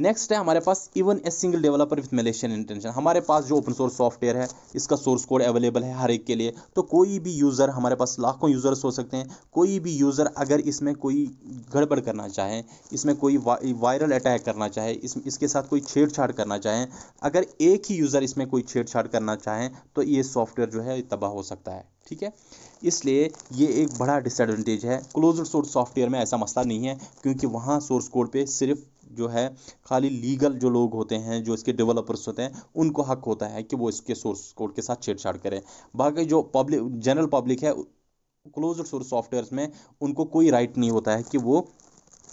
नेक्स्ट है हमारे पास even a single developer with malicious intention हमारे पास जो ओपन सोर्स सॉफ्टवेयर है इसका सोर्स कोड अवेलेबल है हर एक के लिए तो कोई भी यूज़र हमारे पास लाखों यूज़र्स हो सकते हैं कोई भी यूज़र अगर इसमें कोई गड़बड़ करना चाहे इसमें कोई वा, वायरल अटैक करना चाहे इस इसके साथ कोई छेड़छाड़ करना चाहें अगर एक ही यूज़र इसमें कोई छेड़छाड़ करना चाहें तो ये सॉफ्टवेयर जो है तबाह हो सकता है ठीक है इसलिए ये एक बड़ा डिसएडवांटेज है क्लोज सोर्स सॉफ्टवेयर में ऐसा मसला नहीं है क्योंकि वहाँ सोर्स कोड पे सिर्फ जो है खाली लीगल जो लोग होते हैं जो इसके डेवलपर्स होते हैं उनको हक होता है कि वो इसके सोर्स कोड के साथ छेड़छाड़ करें बाकी जो पब्लिक जनरल पब्लिक है क्लोज सोर्स सॉफ्टवेयर में उनको कोई राइट नहीं होता है कि वो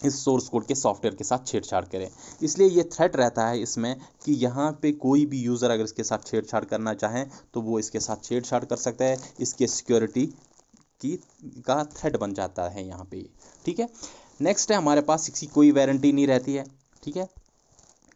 इस सोर्स कोड के सॉफ्टवेयर के साथ छेड़छाड़ करें इसलिए ये थ्रेट रहता है इसमें कि यहाँ पे कोई भी यूज़र अगर इसके साथ छेड़छाड़ करना चाहें तो वो इसके साथ छेड़छाड़ कर सकता है इसके सिक्योरिटी की का थ्रेट बन जाता है यहाँ पे ठीक है नेक्स्ट है हमारे पास इसकी कोई वारंटी नहीं रहती है ठीक है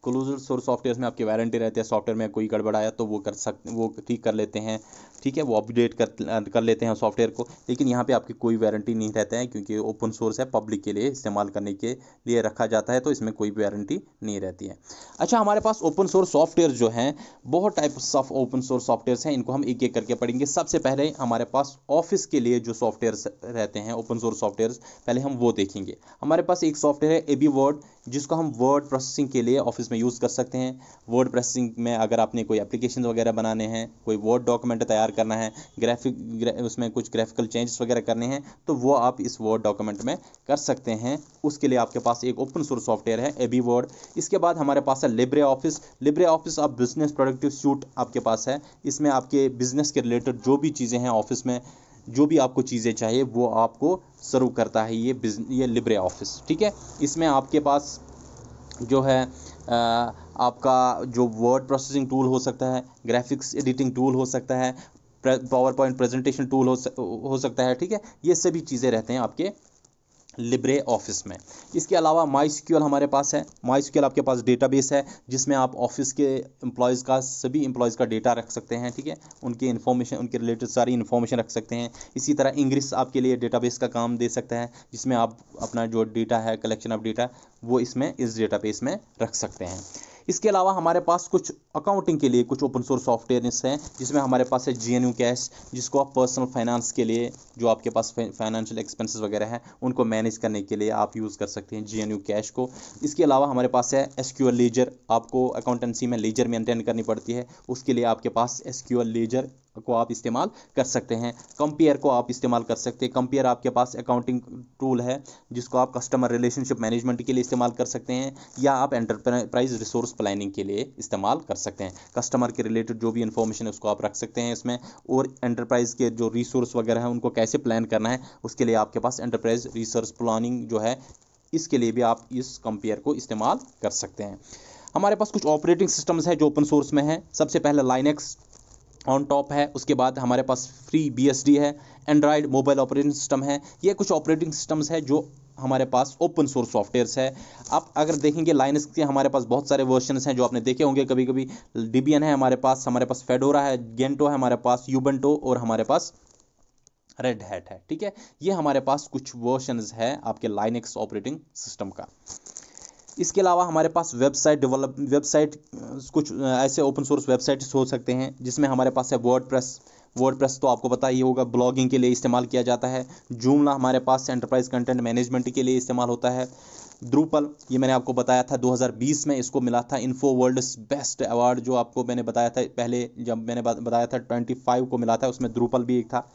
क्लोजर सोर्स सॉफ्टवेयर में आपकी वारंटी रहती है सॉफ्टवेयर में कोई गड़बड़ आया तो वो कर सकते वो ठीक कर लेते हैं ठीक है वो अपडेट कर कर लेते हैं सॉफ्टवेयर को लेकिन यहाँ पे आपकी कोई वारंटी नहीं रहता है क्योंकि ओपन सोर्स है पब्लिक के लिए इस्तेमाल करने के लिए रखा जाता है तो इसमें कोई वारंटी नहीं रहती है अच्छा हमारे पास ओपन सोर्स सॉफ्टवेयर जो हैं बहुत types of open source softwares हैं इनको हम एक एक करके पढ़ेंगे सबसे पहले हमारे पास ऑफिस के लिए जो सॉफ्टवेयर रहते हैं ओपन सोर्स सॉफ्टवेयर पहले हम वो देखेंगे हमारे पास एक सॉफ्टवेयर है ए बी वर्ड जिसको हम वर्ड प्रोसेसिंग के लिए ऑफिस में यूज़ कर सकते हैं वर्ड प्रोसेसिंग में अगर आपने कोई एप्लीकेशन वगैरह बनाने हैं कोई वर्ड डॉक्यूमेंट तैयार करना है ग्राफिक उसमें कुछ ग्राफिकल चेंजेस वगैरह करने हैं तो वो आप इस वर्ड डॉक्यूमेंट में कर सकते हैं उसके लिए आपके पास एक ओपन सोर्स सॉफ्टवेयर है एबी वर्ड इसके बाद हमारे पास है लिब्रे ऑफिस लिब्रे ऑफिस आप बिजनेस प्रोडक्टिव सूट आपके पास है इसमें आपके बिजनेस के रिलेटेड जो भी चीज़ें हैं ऑफिस में जो भी आपको चीज़ें चाहिए वो आपको सर्व करता है ये बिज ये लिब्रे ऑफिस ठीक है इसमें आपके पास जो है आपका जो वर्ड प्रोसेसिंग टूल हो सकता है ग्राफिक्स एडिटिंग टूल हो सकता है पावर पॉइंट प्रेजेंटेशन टूल हो, हो सकता है ठीक है ये सभी चीज़ें रहते हैं आपके लिब्रे ऑफिस में इसके अलावा माई सिक्यूएल हमारे पास है माई सिक्यूएल आपके पास डेटाबेस है जिसमें आप ऑफिस के एम्प्लॉयज़ का सभी एम्प्लॉयज़ का डेटा रख सकते हैं ठीक है उनके इन्फॉर्मेशन उनके रिलेटेड सारी इन्फॉर्मेशन रख सकते हैं इसी तरह इंग्रिस आपके लिए डेटाबेस का काम दे सकता है जिसमें आप अपना जो डेटा है कलेक्शन ऑफ डेटा वो इसमें इस डेटा में रख सकते हैं इसके अलावा हमारे पास कुछ अकाउंटिंग के लिए कुछ ओपन सोर्स सॉफ्टवेयर हैं जिसमें हमारे पास है जी एन यू कैश जिसको आप पर्सनल फाइनेंस के लिए जो आपके पास फाइनेंशियल एक्सपेंसेस वगैरह हैं उनको मैनेज करने के लिए आप यूज़ कर सकते हैं जी एन यू कैश को इसके अलावा हमारे पास है एस क्यू एल आपको अकाउंटेंसी में लेजर मेंटेन करनी पड़ती है उसके लिए आपके पास एस क्यू एल को आप इस्तेमाल कर सकते हैं कंपेयर को आप इस्तेमाल कर सकते हैं कंपेयर आपके पास अकाउंटिंग टूल है जिसको आप कस्टमर रिलेशनशिप मैनेजमेंट के लिए इस्तेमाल कर सकते हैं या आप एंटरप्राइज रिसोर्स प्लानिंग के लिए इस्तेमाल कर सकते हैं कस्टमर के रिलेटेड जो भी इंफॉर्मेशन है उसको आप रख सकते हैं इसमें और एंटरप्राइज के जो रिसोर्स वगैरह हैं उनको कैसे प्लान करना है उसके लिए आपके पास एंटरप्राइज रिसोर्स प्लानिंग जो है इसके लिए भी आप इस कंपेयर को इस्तेमाल कर सकते हैं हमारे पास कुछ ऑपरेटिंग सिस्टम्स हैं जो ओपन सोर्स में हैं सबसे पहले लाइनेक्स ऑन टॉप है उसके बाद हमारे पास फ्री बी है एंड्रॉयड मोबाइल ऑपरेटिंग सिस्टम है ये कुछ ऑपरेटिंग सिस्टम्स है जो हमारे पास ओपन सोर्स सॉफ्टवेयर्स है आप अगर देखेंगे लाइनस के हमारे पास बहुत सारे वर्जन्स हैं जो आपने देखे होंगे कभी कभी डिबियन है हमारे पास हमारे पास फेडोरा है गेंटो है हमारे पास यूबेंटो और हमारे पास रेड हैट है ठीक है ये हमारे पास कुछ वर्जन्स है आपके लाइनक्स ऑपरेटिंग सिस्टम का इसके अलावा हमारे पास वेबसाइट डेवलप वेबसाइट कुछ ऐसे ओपन सोर्स वेबसाइट्स हो सकते हैं जिसमें हमारे पास है वर्ड प्रेस वर्ड प्रेस तो आपको पता ही होगा ब्लॉगिंग के लिए इस्तेमाल किया जाता है जूमला हमारे पास एंटरप्राइज कंटेंट मैनेजमेंट के लिए इस्तेमाल होता है द्रूपल ये मैंने आपको बताया था 2020 में इसको मिला था इन्फो वर्ल्ड बेस्ट अवार्ड जो आपको मैंने बताया था पहले जब मैंने बताया था 25 को मिला था उसमें द्रूपल भी एक था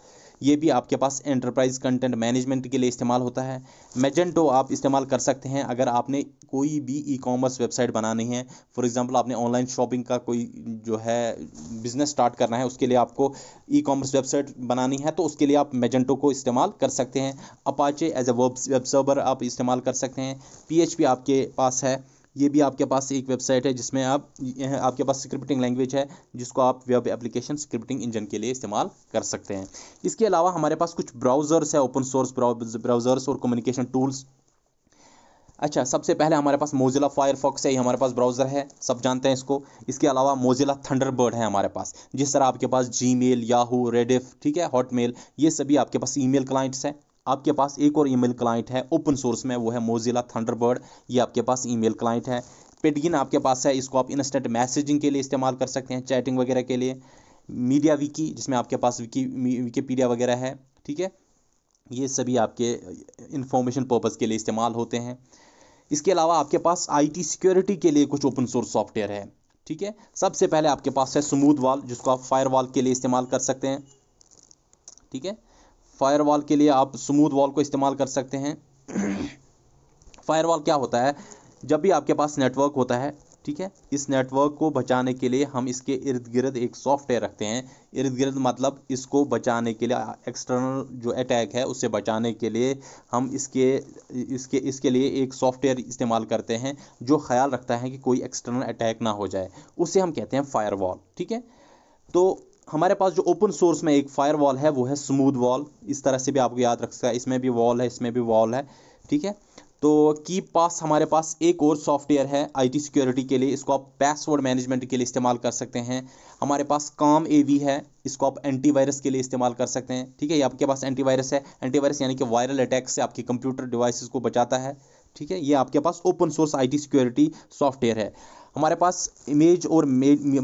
ये भी आपके पास एंटरप्राइज कंटेंट मैनेजमेंट के लिए इस्तेमाल होता है मेजेंटो आप इस्तेमाल कर सकते हैं अगर आपने कोई भी ई कॉमर्स वेबसाइट बनानी है फॉर एग्जांपल आपने ऑनलाइन शॉपिंग का कोई जो है बिज़नेस स्टार्ट करना है उसके लिए आपको ई कॉमर्स वेबसाइट बनानी है तो उसके लिए आप मेजेंटो को इस्तेमाल कर सकते हैं Apache as a web server आप इस्तेमाल कर सकते हैं पी आपके पास है ये भी आपके पास एक वेबसाइट है जिसमें आप आपके पास स्क्रिप्टिंग लैंग्वेज है जिसको आप वेब एप्लीकेशन स्क्रिप्टिंग इंजन के लिए इस्तेमाल कर सकते हैं इसके अलावा हमारे पास कुछ ब्राउज़र्स है ओपन सोर्स ब्राउज़र्स और कम्युनिकेशन टूल्स अच्छा सबसे पहले हमारे पास मोजिला फायरफॉक्स है ये हमारे पास ब्राउज़र है सब जानते हैं इसको इसके अलावा मोजिला थंडरबर्ड है हमारे पास जिस तरह आपके पास जी मेल याहू रेडिफ ठीक है हॉटमेल ये सभी आपके पास ईमेल क्लाइंट्स हैं आपके पास एक और ईमेल क्लाइंट है ओपन सोर्स में वो है मोजिला थंडरबर्ड ये आपके पास ईमेल क्लाइंट है पेडगिन आपके पास है इसको आप इंस्टेंट मैसेजिंग के लिए इस्तेमाल कर सकते हैं चैटिंग वगैरह के लिए मीडिया विकी जिसमें आपके पास विकी विकीपीडिया वगैरह है ठीक है ये सभी आपके इंफॉर्मेशन पर्पज़ के लिए इस्तेमाल होते हैं इसके अलावा आपके पास आईटी सिक्योरिटी के लिए कुछ ओपन सोर्स सॉफ्टवेयर है ठीक है सबसे पहले आपके पास है स्मूथ वाल जिसको आप फायर वाल के लिए इस्तेमाल कर सकते हैं ठीक है फायरवॉल के लिए आप स्मूथ वॉल को इस्तेमाल कर सकते हैं फायरवॉल क्या होता है जब भी आपके पास नेटवर्क होता है ठीक है इस नेटवर्क को बचाने के लिए हम इसके इर्द गिर्द एक सॉफ्टवेयर रखते हैं इर्द गिर्द मतलब इसको बचाने के लिए एक्सटर्नल जो अटैक है उससे बचाने के लिए हम इसके इसके इसके लिए एक सॉफ्टवेयर इस्तेमाल करते हैं जो ख्याल रखता है कि कोई एक्सटर्नल अटैक ना हो जाए उसे हम कहते हैं फायरवॉल ठीक है तो हमारे पास जो ओपन सोर्स में एक फायर वॉल है वो है स्मूद वॉल इस तरह से भी आपको याद रख सकता है इसमें भी वॉल है इसमें भी वॉल है ठीक है तो की पास हमारे पास एक और सॉफ्टवेयर है आईटी सिक्योरिटी के लिए इसको आप पासवर्ड मैनेजमेंट के लिए इस्तेमाल कर सकते हैं हमारे पास काम वी है इसको आप एंटीवायरस के लिए इस्तेमाल कर सकते हैं ठीक है ये आपके पास एंटीवायरस है एंटीवायरस यानी कि वायरल अटैक से आपके कंप्यूटर डिवाइसेस को बचाता है ठीक है ये आपके पास open source IT security software है हमारे पास इमेज और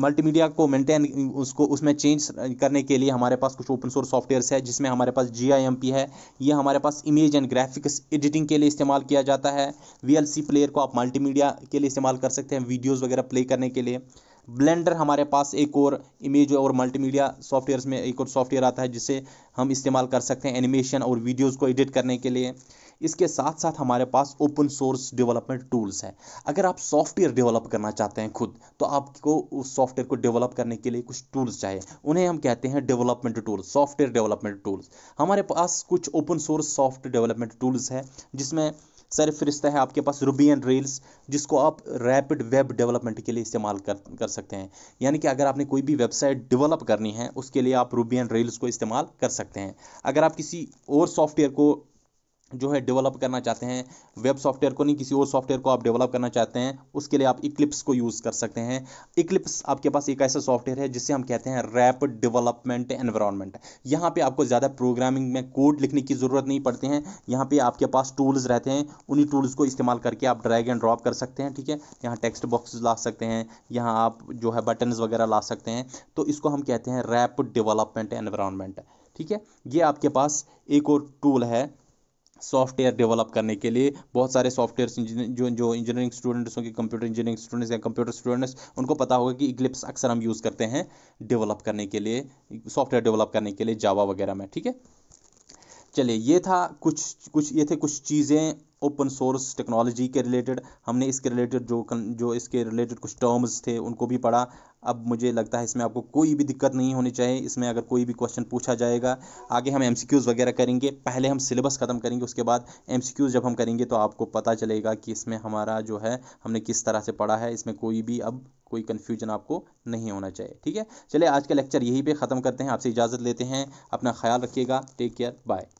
मल्टीमीडिया को मेंटेन उसको उसमें चेंज करने के लिए हमारे पास कुछ ओपन सोर्स सॉफ्टवेयर्स है जिसमें हमारे पास जी है ये हमारे पास इमेज एंड ग्राफिक्स एडिटिंग के लिए इस्तेमाल किया जाता है वी प्लेयर को आप मल्टी के लिए इस्तेमाल कर सकते हैं वीडियोज़ वगैरह प्ले करने के लिए ब्लेंडर हमारे पास एक और इमेज और मल्टीमीडिया सॉफ्टवेयर्स में एक और सॉफ्टवेयर आता है जिसे हम इस्तेमाल कर सकते हैं एनिमेशन और वीडियोज़ को एडिट करने के लिए इसके साथ साथ हमारे पास ओपन सोर्स डेवलपमेंट टूल्स हैं अगर आप सॉफ्टवेयर डेवलप करना चाहते हैं खुद तो आपको उस सॉफ्टवेयर को डेवलप करने के लिए कुछ टूल्स चाहिए उन्हें हम कहते हैं development tools software development tools हमारे पास कुछ open source software development tools है जिसमें सर फिर है आपके पास रूबी एंड रेल्स जिसको आप रैपिड वेब डेवलपमेंट के लिए इस्तेमाल कर कर सकते हैं यानी कि अगर आपने कोई भी वेबसाइट डेवलप करनी है उसके लिए आप रूबी एंड रेल्स को इस्तेमाल कर सकते हैं अगर आप किसी और सॉफ्टवेयर को जो है डेवलप करना चाहते हैं वेब सॉफ्टवेयर को नहीं किसी और सॉफ्टवेयर को आप डेवलप करना चाहते हैं उसके लिए आप इक्लिप्स को यूज़ कर सकते हैं इक्लिप्स आपके पास एक ऐसा सॉफ्टवेयर है जिसे हम कहते हैं रैप डेवलपमेंट एनवायरनमेंट यहाँ पे आपको ज़्यादा प्रोग्रामिंग में कोड लिखने की ज़रूरत नहीं पड़ती है यहाँ पर आपके पास टूल्स रहते हैं उन्हीं टूल्स को इस्तेमाल करके आप ड्रैग एंड ड्रॉप कर सकते हैं ठीक है यहाँ टेक्स्ट बॉक्स ला सकते हैं यहाँ आप जो है बटन्स वगैरह ला सकते हैं तो इसको हम कहते हैं रैप डेवलपमेंट एनवायरनमेंट ठीक है ये आपके पास एक और टूल है सॉफ्टवेयर डेवलप करने के लिए बहुत सारे सॉफ्टवेयर जो जो इंजीनियरिंग स्टूडेंट्स होंगे कंप्यूटर इंजीनियरिंग स्टूडेंट्स या कंप्यूटर स्टूडेंट्स उनको पता होगा कि इग्लिप्स अक्सर हम यूज़ करते हैं डेवलप करने के लिए सॉफ्टवेयर डेवलप करने के लिए जावा वगैरह में ठीक है चलिए ये था कुछ कुछ ये थे कुछ चीज़ें ओपन सोर्स टेक्नोलॉजी के रिलेटेड हमने इसके रिलेटेड जो जो इसके रिलेटेड कुछ टर्म्स थे उनको भी पढ़ा अब मुझे लगता है इसमें आपको कोई भी दिक्कत नहीं होनी चाहिए इसमें अगर कोई भी क्वेश्चन पूछा जाएगा आगे हम एम वगैरह करेंगे पहले हम सिलेबस ख़त्म करेंगे उसके बाद एम जब हम करेंगे तो आपको पता चलेगा कि इसमें हमारा जो है हमने किस तरह से पढ़ा है इसमें कोई भी अब कोई कन्फ्यूजन आपको नहीं होना चाहिए ठीक है चलिए आज का लेक्चर यहीं पर ख़त्म करते हैं आपसे इजाज़त लेते हैं अपना ख्याल रखिएगा टेक केयर बाय